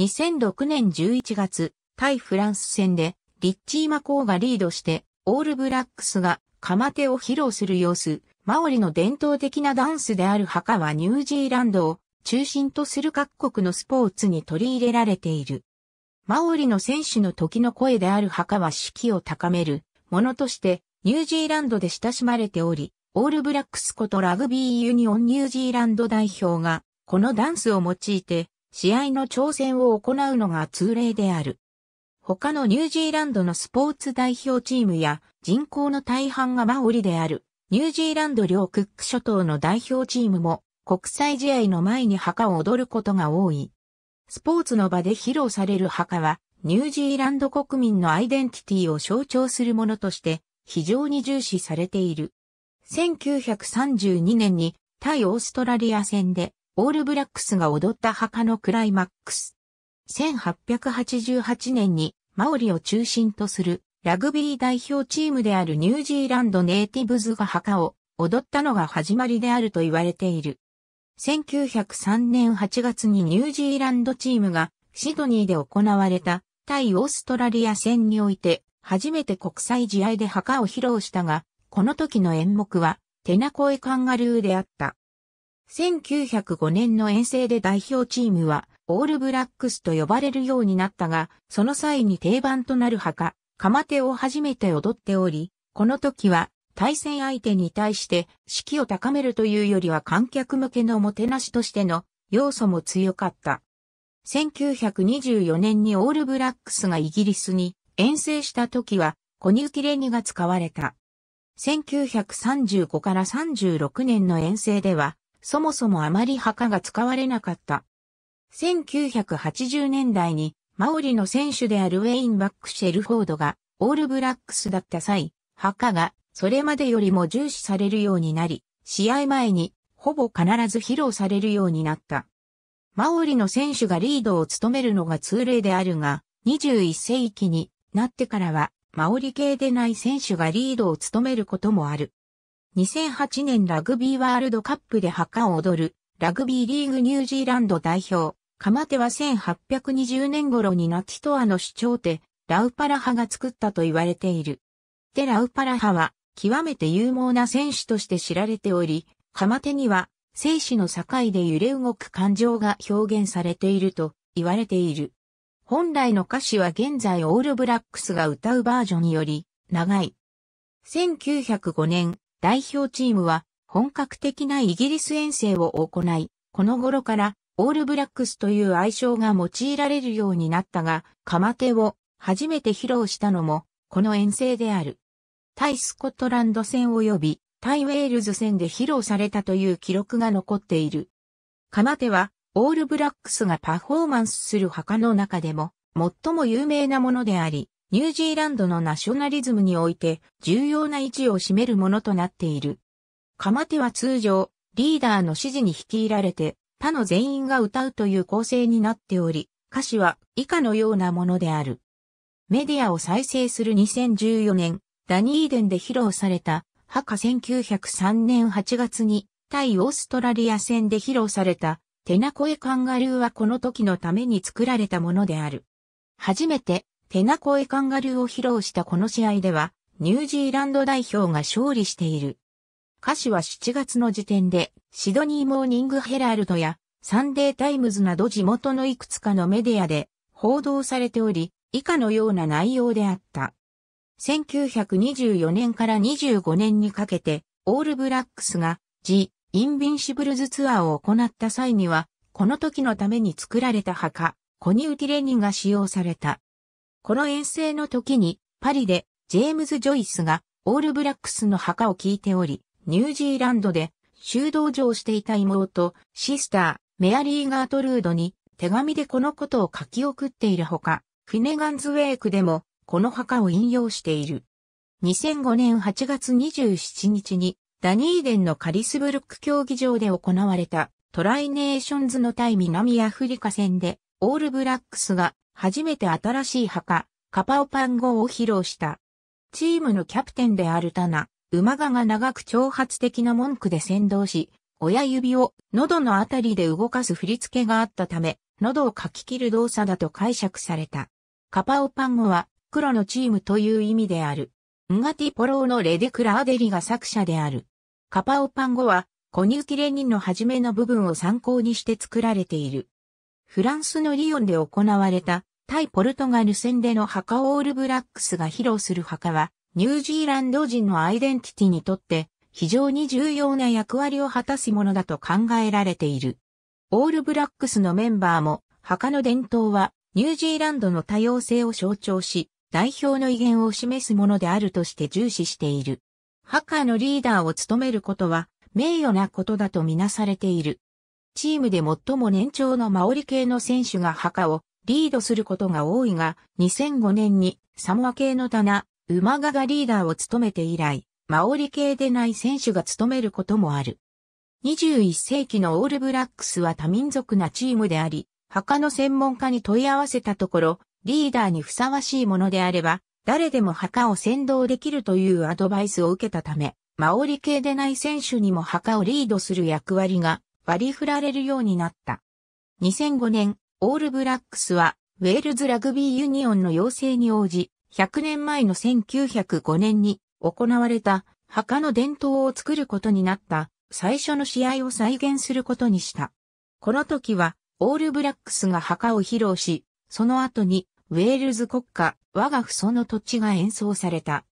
2006年11月、対フランス戦で、リッチー・マコーがリードして、オールブラックスが釜手を披露する様子、マオリの伝統的なダンスである墓はニュージーランドを中心とする各国のスポーツに取り入れられている。マオリの選手の時の声である墓は士気を高めるものとしてニュージーランドで親しまれており、オールブラックスことラグビーユニオンニュージーランド代表がこのダンスを用いて試合の挑戦を行うのが通例である。他のニュージーランドのスポーツ代表チームや人口の大半がマオリであるニュージーランド領クック諸島の代表チームも国際試合の前に墓を踊ることが多い。スポーツの場で披露される墓はニュージーランド国民のアイデンティティを象徴するものとして非常に重視されている。1932年に対オーストラリア戦でオールブラックスが踊った墓のクライマックス。1888年にマオリを中心とするラグビー代表チームであるニュージーランドネイティブズが墓を踊ったのが始まりであると言われている。1903年8月にニュージーランドチームがシドニーで行われた対オーストラリア戦において初めて国際試合で墓を披露したが、この時の演目はテナコエカンガルーであった。1905年の遠征で代表チームは、オールブラックスと呼ばれるようになったが、その際に定番となる墓、釜手を初めて踊っており、この時は、対戦相手に対して士気を高めるというよりは観客向けのもてなしとしての要素も強かった。1924年にオールブラックスがイギリスに遠征した時は、コニュキレニが使われた。1935から36年の遠征では、そもそもあまり墓が使われなかった。1980年代にマオリの選手であるウェイン・バック・シェルフォードがオールブラックスだった際、墓がそれまでよりも重視されるようになり、試合前にほぼ必ず披露されるようになった。マオリの選手がリードを務めるのが通例であるが、21世紀になってからは、マオリ系でない選手がリードを務めることもある。2008年ラグビーワールドカップで墓を踊る、ラグビーリーグニュージーランド代表、カマテは1820年頃にナティトアの主張手、ラウパラハが作ったと言われている。でラウパラハは、極めて有望な選手として知られており、カマテには、生死の境で揺れ動く感情が表現されていると言われている。本来の歌詞は現在オールブラックスが歌うバージョンより長い。1905年、代表チームは本格的なイギリス遠征を行い、この頃からオールブラックスという愛称が用いられるようになったが、釜手を初めて披露したのもこの遠征である。対スコットランド戦及び対ウェールズ戦で披露されたという記録が残っている。釜手はオールブラックスがパフォーマンスする墓の中でも最も有名なものであり、ニュージーランドのナショナリズムにおいて重要な位置を占めるものとなっている。釜手は通常、リーダーの指示に率いられて、他の全員が歌うという構成になっており、歌詞は以下のようなものである。メディアを再生する2014年、ダニーデンで披露された、ハカ1903年8月に、対オーストラリア戦で披露された、テナコエカンガルーはこの時のために作られたものである。初めてテナコエカンガルーを披露したこの試合では、ニュージーランド代表が勝利している。歌詞は7月の時点で、シドニーモーニングヘラルドや、サンデータイムズなど地元のいくつかのメディアで報道されており、以下のような内容であった。1924年から25年にかけて、オールブラックスが、ジ・インビンシブルズツアーを行った際には、この時のために作られた墓、コニウティレニが使用された。この遠征の時に、パリで、ジェームズ・ジョイスが、オールブラックスの墓を聞いており、ニュージーランドで、修道場をしていた妹、シスター、メアリー・ガートルードに、手紙でこのことを書き送っているほか、フィネガンズ・ウェイクでも、この墓を引用している。2005年8月27日に、ダニーデンのカリスブルック競技場で行われた、トライネーションズの対南アフリカ戦で、オールブラックスが初めて新しい墓、カパオパン号を披露した。チームのキャプテンであるタナ、馬鹿が長く挑発的な文句で先導し、親指を喉のあたりで動かす振り付けがあったため、喉をかき切る動作だと解釈された。カパオパン語は黒のチームという意味である。ンガティポローのレデクラーデリが作者である。カパオパン語はコニュキレニンの初めの部分を参考にして作られている。フランスのリヨンで行われた対ポルトガル戦での墓オールブラックスが披露する墓は、ニュージーランド人のアイデンティティにとって非常に重要な役割を果たすものだと考えられている。オールブラックスのメンバーも、墓の伝統はニュージーランドの多様性を象徴し、代表の威厳を示すものであるとして重視している。墓のリーダーを務めることは名誉なことだとみなされている。チームで最も年長のマオリ系の選手が墓をリードすることが多いが、2005年にサモア系の棚、ウマガがリーダーを務めて以来、マオリ系でない選手が務めることもある。21世紀のオールブラックスは多民族なチームであり、墓の専門家に問い合わせたところ、リーダーにふさわしいものであれば、誰でも墓を先導できるというアドバイスを受けたため、マオリ系でない選手にも墓をリードする役割が割り振られるようになった。2005年、オールブラックスは、ウェールズラグビーユニオンの要請に応じ、100年前の1905年に行われた墓の伝統を作ることになった最初の試合を再現することにした。この時はオールブラックスが墓を披露し、その後にウェールズ国家、我が父その土地が演奏された。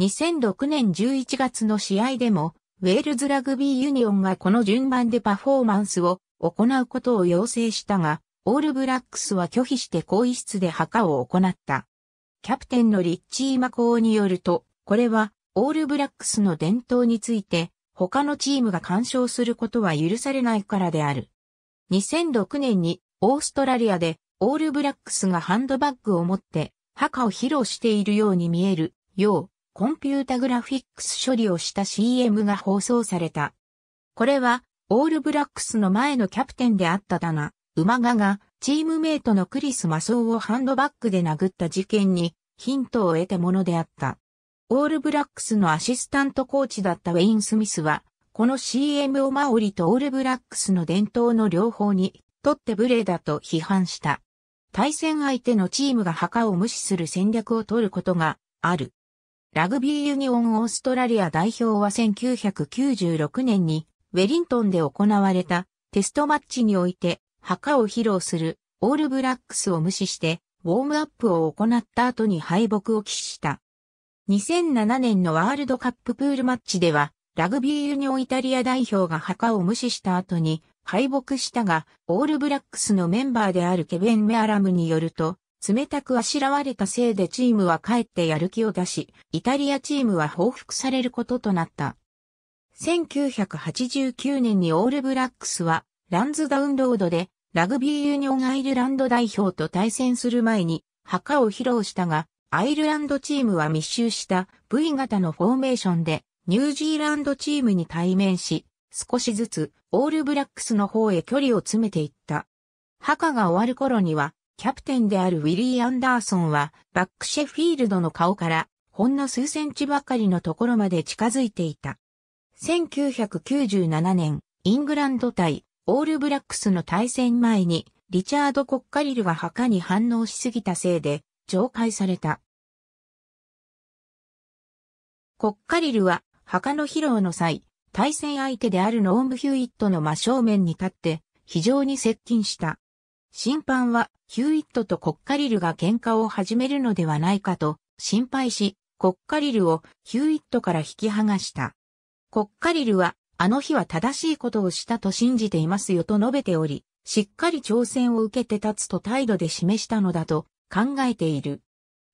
2006年11月の試合でもウェールズラグビーユニオンがこの順番でパフォーマンスを行うことを要請したが、オールブラックスは拒否して更衣室で墓を行った。キャプテンのリッチー・マコーによると、これはオールブラックスの伝統について、他のチームが干渉することは許されないからである。2006年にオーストラリアでオールブラックスがハンドバッグを持って墓を披露しているように見えるようコンピュータグラフィックス処理をした CM が放送された。これはオールブラックスの前のキャプテンであっただな。馬賀がチームメイトのクリス・マソーをハンドバッグで殴った事件にヒントを得たものであった。オールブラックスのアシスタントコーチだったウェイン・スミスは、この CM をマオリとオールブラックスの伝統の両方にとって無礼だと批判した。対戦相手のチームが墓を無視する戦略を取ることがある。ラグビーユニオンオーストラリア代表は1996年にウェリントンで行われたテストマッチにおいて墓を披露するオールブラックスを無視してウォームアップを行った後に敗北を喫した。2007年のワールドカッププールマッチではラグビーユニオンイタリア代表が墓を無視した後に敗北したが、オールブラックスのメンバーであるケベン・メアラムによると、冷たくあしらわれたせいでチームは帰ってやる気を出し、イタリアチームは報復されることとなった。1989年にオールブラックスは、ランズダウンロードでラグビーユニオンアイルランド代表と対戦する前に、墓を披露したが、アイルランドチームは密集した V 型のフォーメーションで、ニュージーランドチームに対面し、少しずつオールブラックスの方へ距離を詰めていった。墓が終わる頃には、キャプテンであるウィリー・アンダーソンは、バックシェフィールドの顔から、ほんの数センチばかりのところまで近づいていた。1997年、イングランド対オールブラックスの対戦前に、リチャード・コッカリルが墓に反応しすぎたせいで、懲戒された。コッカリルは、墓の披露の際、対戦相手であるノーム・ヒューイットの真正面に立って、非常に接近した。審判は、ヒューイットとコッカリルが喧嘩を始めるのではないかと、心配し、コッカリルをヒューイットから引き剥がした。コッカリルはあの日は正しいことをしたと信じていますよと述べており、しっかり挑戦を受けて立つと態度で示したのだと考えている。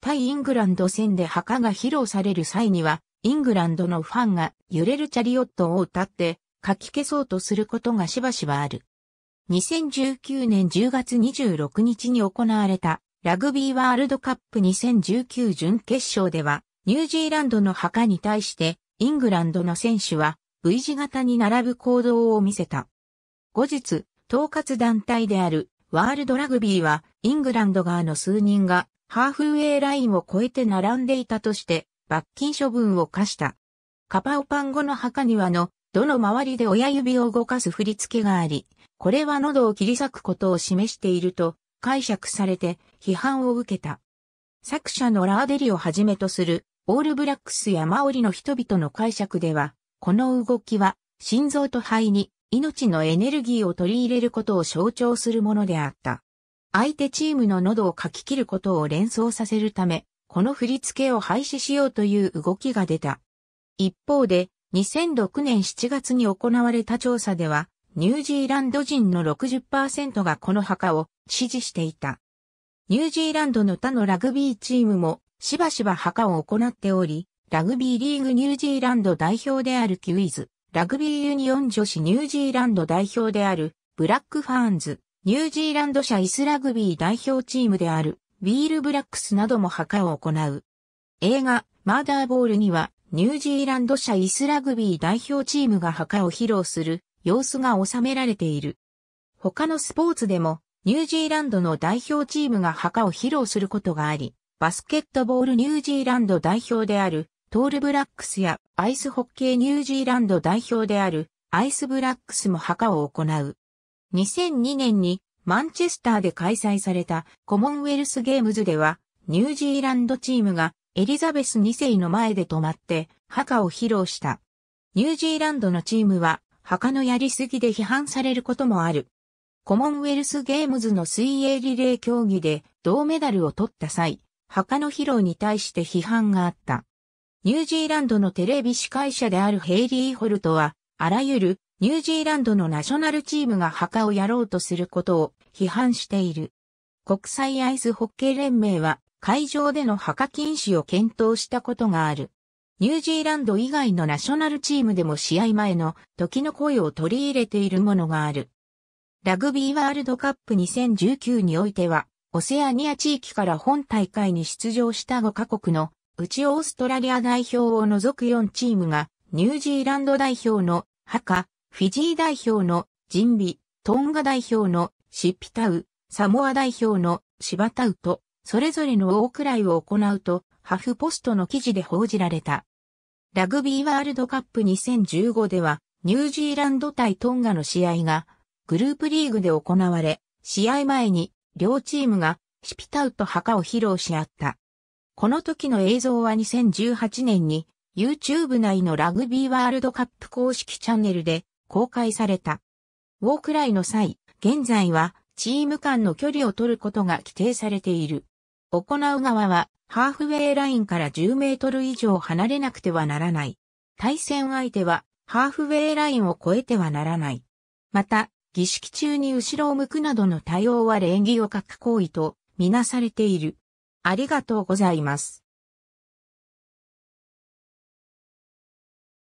対イングランド戦で墓が披露される際には、イングランドのファンが揺れるチャリオットを歌って書き消そうとすることがしばしばある。2019年10月26日に行われたラグビーワールドカップ2019準決勝では、ニュージーランドの墓に対してイングランドの選手は V 字型に並ぶ行動を見せた。後日、統括団体であるワールドラグビーは、イングランド側の数人が、ハーフウェイラインを越えて並んでいたとして、罰金処分を課した。カパオパン語の墓庭の、どの周りで親指を動かす振り付けがあり、これは喉を切り裂くことを示していると解釈されて批判を受けた。作者のラーデリをはじめとするオールブラックスやマオリの人々の解釈では、この動きは心臓と肺に命のエネルギーを取り入れることを象徴するものであった。相手チームの喉をかき切ることを連想させるため、この振り付けを廃止しようという動きが出た。一方で、2006年7月に行われた調査では、ニュージーランド人の60%がこの墓を支持していた。ニュージーランドの他のラグビーチームもしばしば墓を行っており、ラグビーリーグニュージーランド代表であるキウイズ、ラグビーユニオン女子ニュージーランド代表であるブラックファーンズ、ニュージーランド社イスラグビー代表チームであるウィールブラックスなども墓を行う。映画、マーダーボールには、ニュージーランド社イスラグビー代表チームが墓を披露する様子が収められている。他のスポーツでも、ニュージーランドの代表チームが墓を披露することがあり、バスケットボールニュージーランド代表であるトールブラックスやアイスホッケーニュージーランド代表であるアイスブラックスも墓を行う。2002年にマンチェスターで開催されたコモンウェルスゲームズではニュージーランドチームがエリザベス2世の前で止まって墓を披露した。ニュージーランドのチームは墓のやりすぎで批判されることもある。コモンウェルスゲームズの水泳リレー競技で銅メダルを取った際、墓の披露に対して批判があった。ニュージーランドのテレビ司会者であるヘイリー・ホルトは、あらゆるニュージーランドのナショナルチームが墓をやろうとすることを批判している。国際アイスホッケー連盟は会場での墓禁止を検討したことがある。ニュージーランド以外のナショナルチームでも試合前の時の声を取り入れているものがある。ラグビーワールドカップ2019においては、オセアニア地域から本大会に出場した5カ国のうちオーストラリア代表を除く4チームが、ニュージーランド代表のハカ、フィジー代表のジンビ、トンガ代表のシピタウ、サモア代表のシバタウと、それぞれの大くらいを行うと、ハフポストの記事で報じられた。ラグビーワールドカップ2015では、ニュージーランド対トンガの試合が、グループリーグで行われ、試合前に、両チームが、シピタウとハカを披露し合った。この時の映像は2018年に YouTube 内のラグビーワールドカップ公式チャンネルで公開された。ウォークライの際、現在はチーム間の距離を取ることが規定されている。行う側はハーフウェイラインから10メートル以上離れなくてはならない。対戦相手はハーフウェイラインを越えてはならない。また、儀式中に後ろを向くなどの対応は礼儀を欠く行為とみなされている。ありがとうございます。